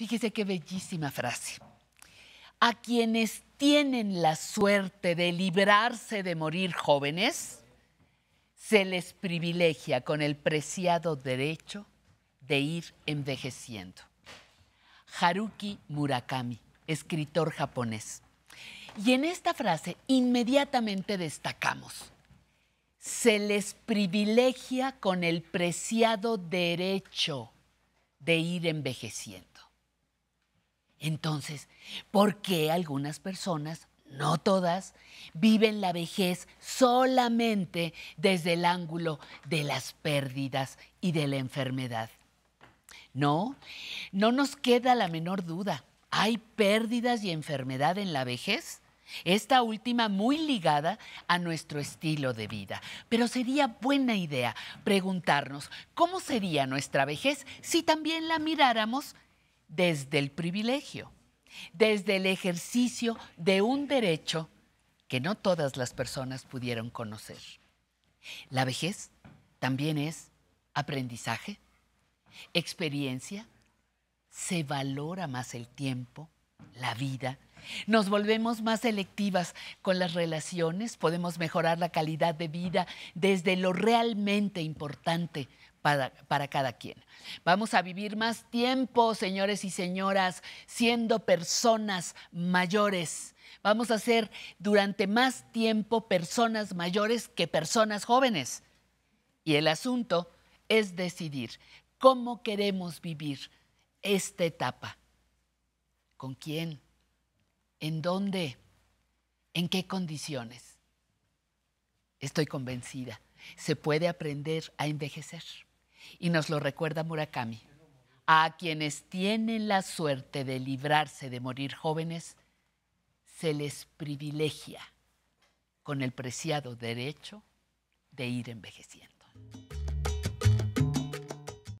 Fíjese qué bellísima frase. A quienes tienen la suerte de librarse de morir jóvenes, se les privilegia con el preciado derecho de ir envejeciendo. Haruki Murakami, escritor japonés. Y en esta frase inmediatamente destacamos, se les privilegia con el preciado derecho de ir envejeciendo. Entonces, ¿por qué algunas personas, no todas, viven la vejez solamente desde el ángulo de las pérdidas y de la enfermedad? No, no nos queda la menor duda. Hay pérdidas y enfermedad en la vejez. Esta última muy ligada a nuestro estilo de vida. Pero sería buena idea preguntarnos cómo sería nuestra vejez si también la miráramos desde el privilegio, desde el ejercicio de un derecho que no todas las personas pudieron conocer. La vejez también es aprendizaje, experiencia, se valora más el tiempo, la vida, nos volvemos más selectivas con las relaciones, podemos mejorar la calidad de vida desde lo realmente importante para, cada quien. Vamos a vivir más tiempo, señores y señoras, siendo personas mayores. Vamos a ser durante más tiempo personas mayores que personas jóvenes. Y el asunto es decidir cómo queremos vivir esta etapa. ¿Con quién? ¿En dónde? ¿En qué condiciones? Estoy convencida, se puede aprender a envejecer. Y nos lo recuerda Murakami. A quienes tienen la suerte de librarse de morir jóvenes, se les privilegia con el preciado derecho de ir envejeciendo.